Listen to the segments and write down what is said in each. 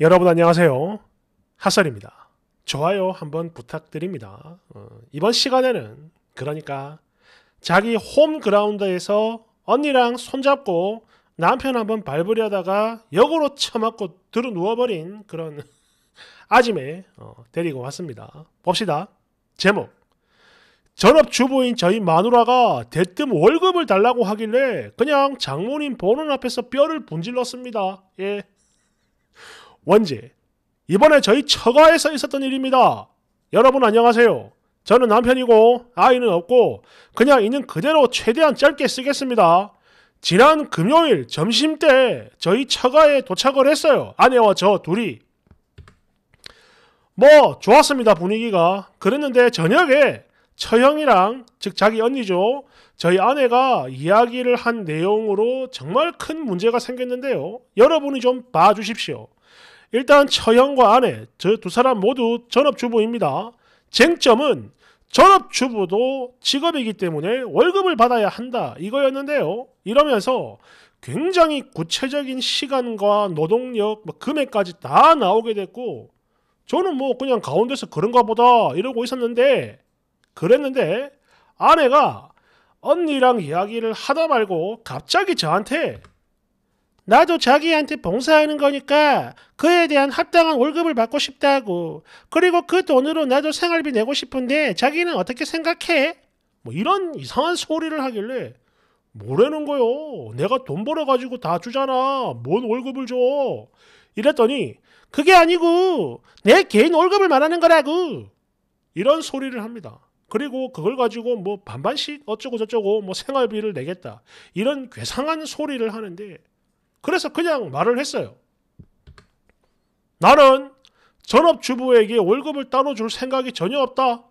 여러분 안녕하세요. 핫설입니다. 좋아요 한번 부탁드립니다. 어, 이번 시간에는 그러니까 자기 홈그라운드에서 언니랑 손잡고 남편 한번 밟으려다가 역으로 쳐맞고 들어 누워버린 그런 아짐에 어, 데리고 왔습니다. 봅시다. 제목 전업주부인 저희 마누라가 대뜸 월급을 달라고 하길래 그냥 장모님 보는 앞에서 뼈를 분질렀습니다. 예. 원지. 이번에 저희 처가에서 있었던 일입니다. 여러분 안녕하세요. 저는 남편이고 아이는 없고 그냥 있는 그대로 최대한 짧게 쓰겠습니다. 지난 금요일 점심 때 저희 처가에 도착을 했어요. 아내와 저 둘이. 뭐 좋았습니다 분위기가. 그랬는데 저녁에 처형이랑 즉 자기 언니죠. 저희 아내가 이야기를 한 내용으로 정말 큰 문제가 생겼는데요. 여러분이 좀 봐주십시오. 일단 처형과 아내, 저 두 사람 모두 전업주부입니다. 쟁점은 전업주부도 직업이기 때문에 월급을 받아야 한다 이거였는데요. 이러면서 굉장히 구체적인 시간과 노동력, 뭐 금액까지 다 나오게 됐고 저는 뭐 그냥 가운데서 그런가 보다 이러고 있었는데 그랬는데 아내가 언니랑 이야기를 하다 말고 갑자기 저한테 나도 자기한테 봉사하는 거니까 그에 대한 합당한 월급을 받고 싶다고. 그리고 그 돈으로 나도 생활비 내고 싶은데 자기는 어떻게 생각해? 뭐 이런 이상한 소리를 하길래 뭐라는 거요? 내가 돈 벌어가지고 다 주잖아. 뭔 월급을 줘? 이랬더니 그게 아니고 내 개인 월급을 말하는 거라고. 이런 소리를 합니다. 그리고 그걸 가지고 뭐 반반씩 어쩌고 저쩌고 뭐 생활비를 내겠다. 이런 괴상한 소리를 하는데 그래서 그냥 말을 했어요. 나는 전업주부에게 월급을 따로 줄 생각이 전혀 없다.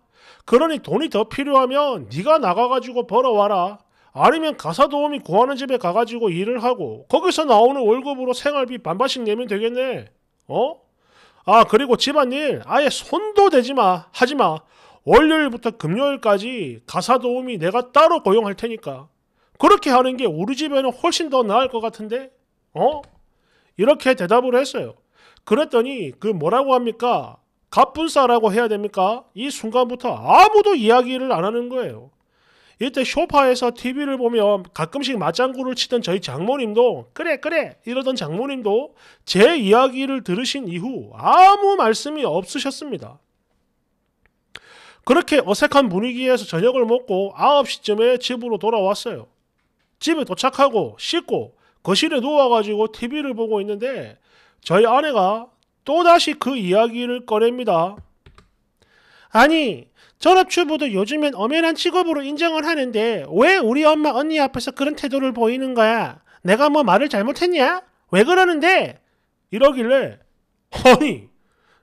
그러니 돈이 더 필요하면 네가 나가가지고 벌어와라. 아니면 가사도우미 구하는 집에 가가지고 일을 하고 거기서 나오는 월급으로 생활비 반반씩 내면 되겠네. 어? 아 그리고 집안일 아예 손도 대지 마. 하지 마. 월요일부터 금요일까지 가사도우미 내가 따로 고용할 테니까. 그렇게 하는 게 우리 집에는 훨씬 더 나을 것 같은데? 어? 이렇게 대답을 했어요. 그랬더니 그 뭐라고 합니까? 갑분싸라고 해야 됩니까? 이 순간부터 아무도 이야기를 안 하는 거예요. 이때 쇼파에서 TV를 보면 가끔씩 맞장구를 치던 저희 장모님도 그래 그래 이러던 장모님도 제 이야기를 들으신 이후 아무 말씀이 없으셨습니다. 그렇게 어색한 분위기에서 저녁을 먹고 9시쯤에 집으로 돌아왔어요. 집에 도착하고 씻고 거실에 누워가지고 TV를 보고 있는데 저희 아내가 또다시 그 이야기를 꺼냅니다. 아니, 전업주부도 요즘엔 엄연한 직업으로 인정을 하는데 왜 우리 엄마 언니 앞에서 그런 태도를 보이는 거야? 내가 뭐 말을 잘못했냐? 왜 그러는데? 이러길래 아니,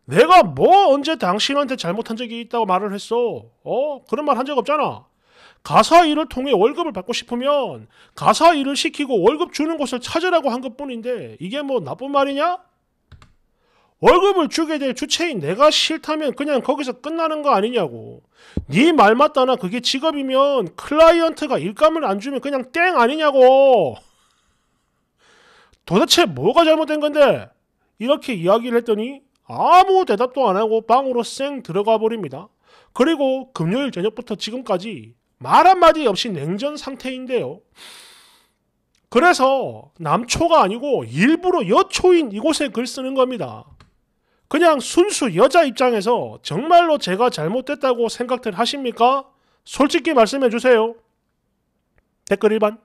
내가 뭐 언제 당신한테 잘못한 적이 있다고 말을 했어? 어? 그런 말 한 적 없잖아. 가사 일을 통해 월급을 받고 싶으면 가사 일을 시키고 월급 주는 곳을 찾으라고 한 것뿐인데 이게 뭐 나쁜 말이냐? 월급을 주게 될 주체인 내가 싫다면 그냥 거기서 끝나는 거 아니냐고. 네 말 맞다나 그게 직업이면 클라이언트가 일감을 안 주면 그냥 땡 아니냐고. 도대체 뭐가 잘못된 건데? 이렇게 이야기를 했더니 아무 대답도 안 하고 방으로 쌩 들어가 버립니다. 그리고 금요일 저녁부터 지금까지 말 한마디 없이 냉전 상태인데요. 그래서 남초가 아니고 일부러 여초인 이곳에 글 쓰는 겁니다. 그냥 순수 여자 입장에서 정말로 제가 잘못됐다고 생각들 하십니까? 솔직히 말씀해 주세요. 댓글 1번.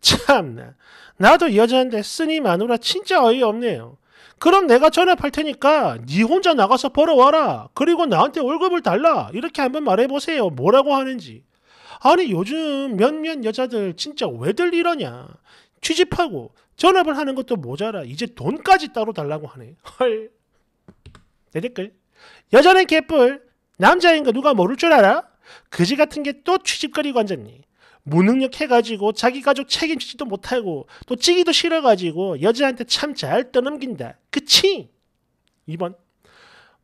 참나. 나도 여자인데 쓰니 마누라 진짜 어이없네요. 그럼 내가 전화할 테니까 네 혼자 나가서 벌어와라. 그리고 나한테 월급을 달라. 이렇게 한번 말해보세요. 뭐라고 하는지. 아니 요즘 몇몇 여자들 진짜 왜들 이러냐. 취집하고 전업을 하는 것도 모자라 이제 돈까지 따로 달라고 하네. 헐. 내 댓글. 여자는 개뿔. 남자인 거 누가 모를 줄 알아? 그지 같은 게 또 취집거리고 앉았니. 무능력해가지고 자기 가족 책임지지도 못하고 또 찌기도 싫어가지고 여자한테 참 잘 떠넘긴다. 그치? 2번.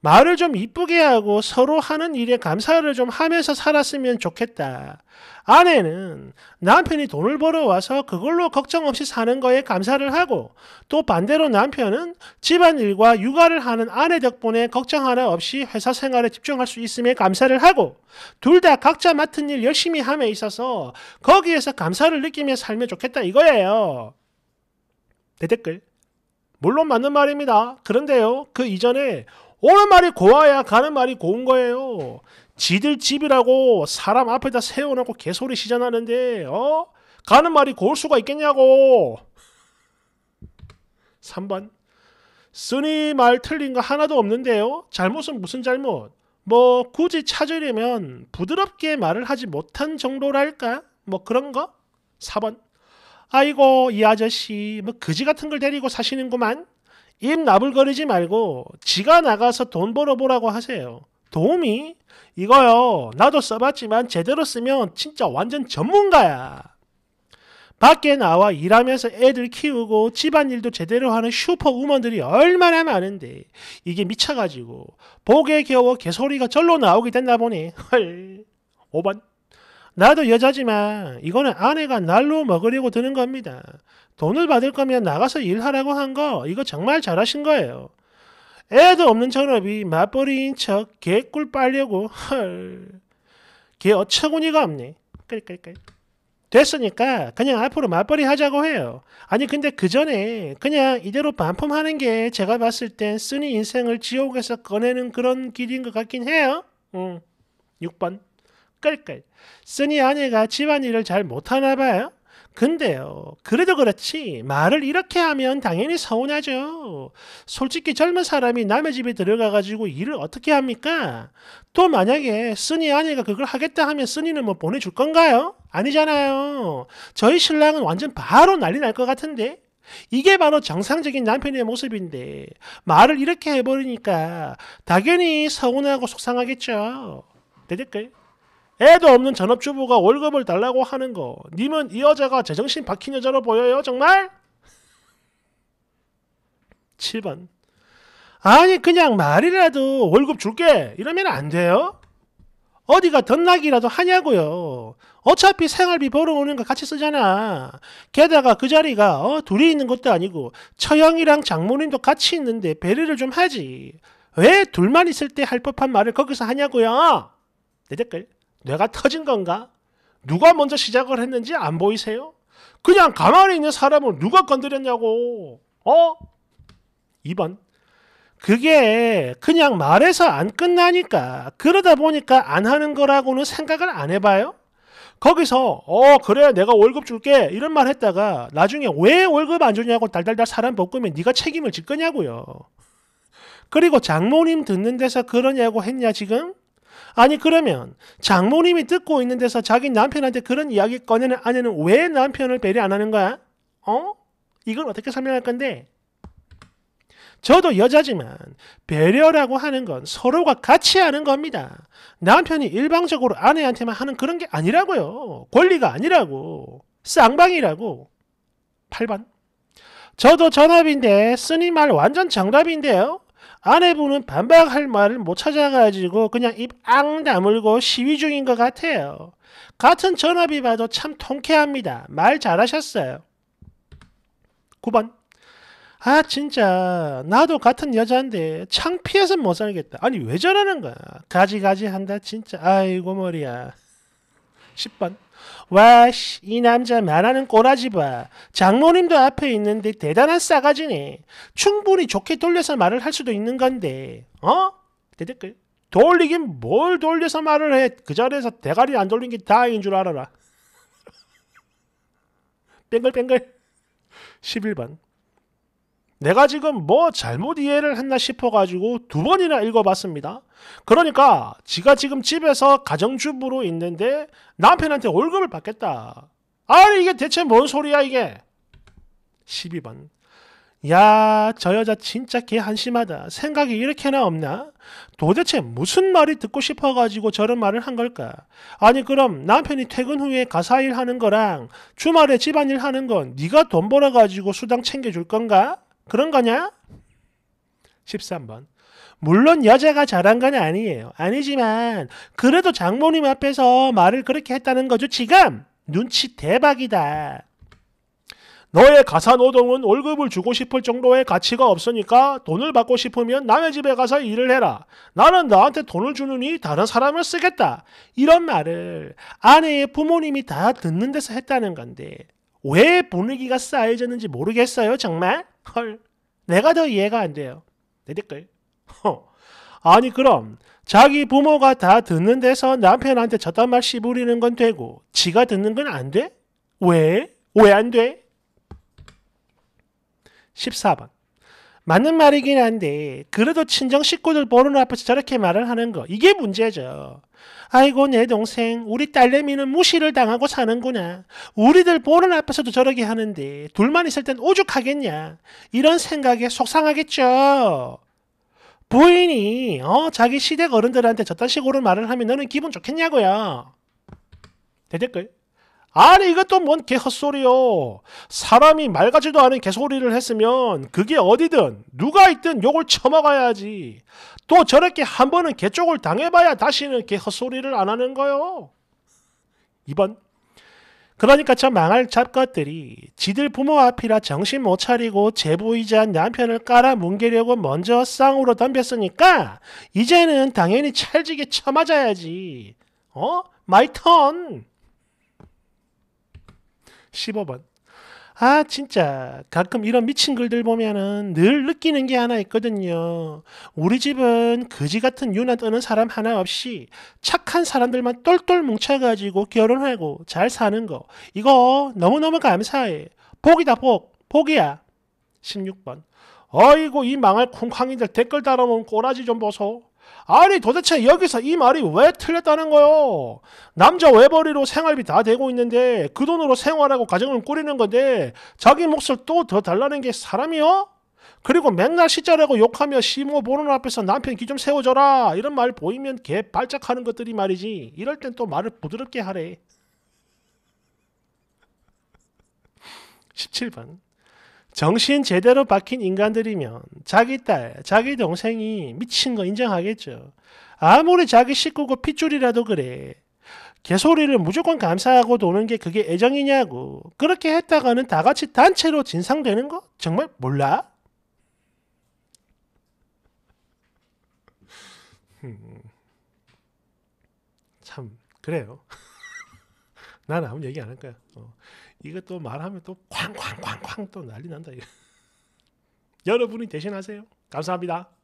말을 좀 이쁘게 하고 서로 하는 일에 감사를 좀 하면서 살았으면 좋겠다. 아내는 남편이 돈을 벌어와서 그걸로 걱정 없이 사는 거에 감사를 하고 또 반대로 남편은 집안일과 육아를 하는 아내 덕분에 걱정 하나 없이 회사 생활에 집중할 수 있음에 감사를 하고 둘 다 각자 맡은 일 열심히 함에 있어서 거기에서 감사를 느끼며 살면 좋겠다 이거예요. 대댓글. 물론 맞는 말입니다. 그런데요, 그 이전에 오는 말이 고와야 가는 말이 고운 거예요. 지들 집이라고 사람 앞에다 세워놓고 개소리 시전하는데 어? 가는 말이 고울 수가 있겠냐고. 3번 쓰니 말 틀린 거 하나도 없는데요. 잘못은 무슨 잘못? 뭐 굳이 찾으려면 부드럽게 말을 하지 못한 정도랄까? 뭐 그런 거? 4번 아이고 이 아저씨 뭐 그지 같은 걸 데리고 사시는구만. 입 나불거리지 말고 지가 나가서 돈 벌어보라고 하세요. 도움이? 이거요. 나도 써봤지만 제대로 쓰면 진짜 완전 전문가야. 밖에 나와 일하면서 애들 키우고 집안일도 제대로 하는 슈퍼우먼들이 얼마나 많은데 이게 미쳐가지고 보게 겨워 개소리가 절로 나오게 됐나 보네. 헐. 5번. 나도 여자지만 이거는 아내가 날로 먹으려고 드는 겁니다. 돈을 받을 거면 나가서 일하라고 한 거 이거 정말 잘하신 거예요. 애도 없는 전업이 맞벌이인 척 개꿀 빨려고 헐. 개 어처구니가 없네. 끌끌끌. 됐으니까 그냥 앞으로 맞벌이 하자고 해요. 아니 근데 그 전에 그냥 이대로 반품하는 게 제가 봤을 땐 쓰니 인생을 지옥에서 꺼내는 그런 길인 것 같긴 해요. 응. 6번. 끌끌. 쓰니 아내가 집안일을 잘 못하나 봐요. 근데요, 그래도 그렇지, 말을 이렇게 하면 당연히 서운하죠. 솔직히 젊은 사람이 남의 집에 들어가가지고 일을 어떻게 합니까? 또 만약에 쓰니 아내가 그걸 하겠다 하면 쓰니는 뭐 보내줄 건가요? 아니잖아요. 저희 신랑은 완전 바로 난리 날 것 같은데? 이게 바로 정상적인 남편의 모습인데, 말을 이렇게 해버리니까 당연히 서운하고 속상하겠죠. 대댓글. 애도 없는 전업주부가 월급을 달라고 하는 거. 님은 이 여자가 제정신 박힌 여자로 보여요, 정말? 7번. 아니, 그냥 말이라도 월급 줄게. 이러면 안 돼요? 어디가 덧나기라도 하냐고요. 어차피 생활비 벌어오는 거 같이 쓰잖아. 게다가 그 자리가 어, 둘이 있는 것도 아니고 처형이랑 장모님도 같이 있는데 배려를 좀 하지. 왜 둘만 있을 때 할 법한 말을 거기서 하냐고요. 내 댓글. 뇌가 터진 건가? 누가 먼저 시작을 했는지 안 보이세요? 그냥 가만히 있는 사람을 누가 건드렸냐고. 어? 2번. 그게 그냥 말해서 안 끝나니까 그러다 보니까 안 하는 거라고는 생각을 안 해봐요. 거기서 어 그래 내가 월급 줄게 이런 말 했다가 나중에 왜 월급 안 주냐고 달달달 사람 볶으면 네가 책임을 질 거냐고요. 그리고 장모님 듣는 데서 그러냐고 했냐 지금? 아니 그러면 장모님이 듣고 있는 데서 자기 남편한테 그런 이야기 꺼내는 아내는 왜 남편을 배려 안 하는 거야? 어? 이걸 어떻게 설명할 건데? 저도 여자지만 배려라고 하는 건 서로가 같이 하는 겁니다. 남편이 일방적으로 아내한테만 하는 그런 게 아니라고요. 권리가 아니라고. 쌍방이라고. 8번. 저도 전업인데 쓰니 말 완전 정답인데요. 아내분은 반박할 말을 못 찾아가지고 그냥 입 앙 다물고 시위 중인 것 같아요. 같은 전화이 봐도 참 통쾌합니다. 말 잘하셨어요. 9번 아 진짜 나도 같은 여자인데 창피해서 못 살겠다. 아니 왜 저러는 거야. 가지가지 한다 진짜. 아이고 머리야. 10번. 와씨, 이 남자 말하는 꼬라지 봐. 장모님도 앞에 있는데 대단한 싸가지네. 충분히 좋게 돌려서 말을 할 수도 있는 건데, 어? 대댓글. 돌리긴 뭘 돌려서 말을 해. 그 자리에서 대가리 안 돌린 게 다행인 줄 알아라. 뱅글뱅글. 11번. 내가 지금 뭐 잘못 이해를 했나 싶어가지고 두 번이나 읽어봤습니다. 그러니까 지가 지금 집에서 가정주부로 있는데 남편한테 월급을 받겠다. 아니 이게 대체 뭔 소리야 이게? 12번 야, 저 여자 진짜 개 한심하다. 생각이 이렇게나 없나? 도대체 무슨 말이 듣고 싶어가지고 저런 말을 한 걸까? 아니 그럼 남편이 퇴근 후에 가사일 하는 거랑 주말에 집안일 하는 건 네가 돈 벌어가지고 수당 챙겨줄 건가? 그런 거냐? 13번. 물론 여자가 잘한 건 아니에요. 아니지만 그래도 장모님 앞에서 말을 그렇게 했다는 거죠. 지금 눈치 대박이다. 너의 가사노동은 월급을 주고 싶을 정도의 가치가 없으니까 돈을 받고 싶으면 남의 집에 가서 일을 해라. 나는 너한테 돈을 주느니 다른 사람을 쓰겠다. 이런 말을 아내의 부모님이 다 듣는 데서 했다는 건데 왜 분위기가 쌓여졌는지 모르겠어요 정말? 헐, 내가 더 이해가 안 돼요. 내 댓글. 허. 아니 그럼 자기 부모가 다 듣는 데서 남편한테 저딴 말 씨부리는 건 되고 지가 듣는 건 안 돼? 왜? 왜 안 돼? 14번. 맞는 말이긴 한데 그래도 친정 식구들 보는 앞에서 저렇게 말을 하는 거 이게 문제죠. 아이고 내 동생 우리 딸내미는 무시를 당하고 사는구나. 우리들 보는 앞에서도 저러게 하는데 둘만 있을 땐 오죽하겠냐. 이런 생각에 속상하겠죠. 부인이 어, 자기 시댁 어른들한테 저딴 식으로 말을 하면 너는 기분 좋겠냐고요. 대댓글. 아니 이것도 뭔 개헛소리요. 사람이 말 같지도 않은 개소리를 했으면 그게 어디든 누가 있든 욕을 쳐먹어야지. 또 저렇게 한 번은 개쪽을 당해봐야 다시는 개헛소리를 안 하는 거요. 2번 그러니까 참 망할 잡것들이 지들 부모 앞이라 정신 못 차리고 제보이자 남편을 깔아 뭉개려고 먼저 쌍으로 덤볐으니까 이제는 당연히 찰지게 쳐맞아야지. 어? 마이 턴! 15번. 아, 진짜. 가끔 이런 미친 글들 보면은 늘 느끼는 게 하나 있거든요. 우리 집은 거지 같은 유난 떠는 사람 하나 없이 착한 사람들만 똘똘 뭉쳐가지고 결혼하고 잘 사는 거. 이거 너무너무 감사해. 복이다, 복. 복이야. 16번. 어이구이 망할 쿵쾅이들 댓글 달아놓은 꼬라지 좀 보소. 아니 도대체 여기서 이 말이 왜 틀렸다는 거요? 남자 외벌이로 생활비 다 대고 있는데 그 돈으로 생활하고 가정을 꾸리는 건데 자기 몫을 또 더 달라는 게 사람이요? 그리고 맨날 시자라고 욕하며 시모 보는 앞에서 남편 기 좀 세워줘라 이런 말 보이면 개 발작하는 것들이 말이지 이럴 땐 또 말을 부드럽게 하래 17번 정신 제대로 박힌 인간들이면 자기 딸, 자기 동생이 미친 거 인정하겠죠. 아무리 자기 식구고 핏줄이라도 그래. 개소리를 무조건 감사하고 도는 게 그게 애정이냐고. 그렇게 했다가는 다 같이 단체로 진상되는 거 정말 몰라? 참 그래요. 나는 아무 얘기 안 할 거야. 어. 이것도 말하면 또 쾅쾅쾅쾅 또 난리 난다. 여러분이 대신하세요. 감사합니다.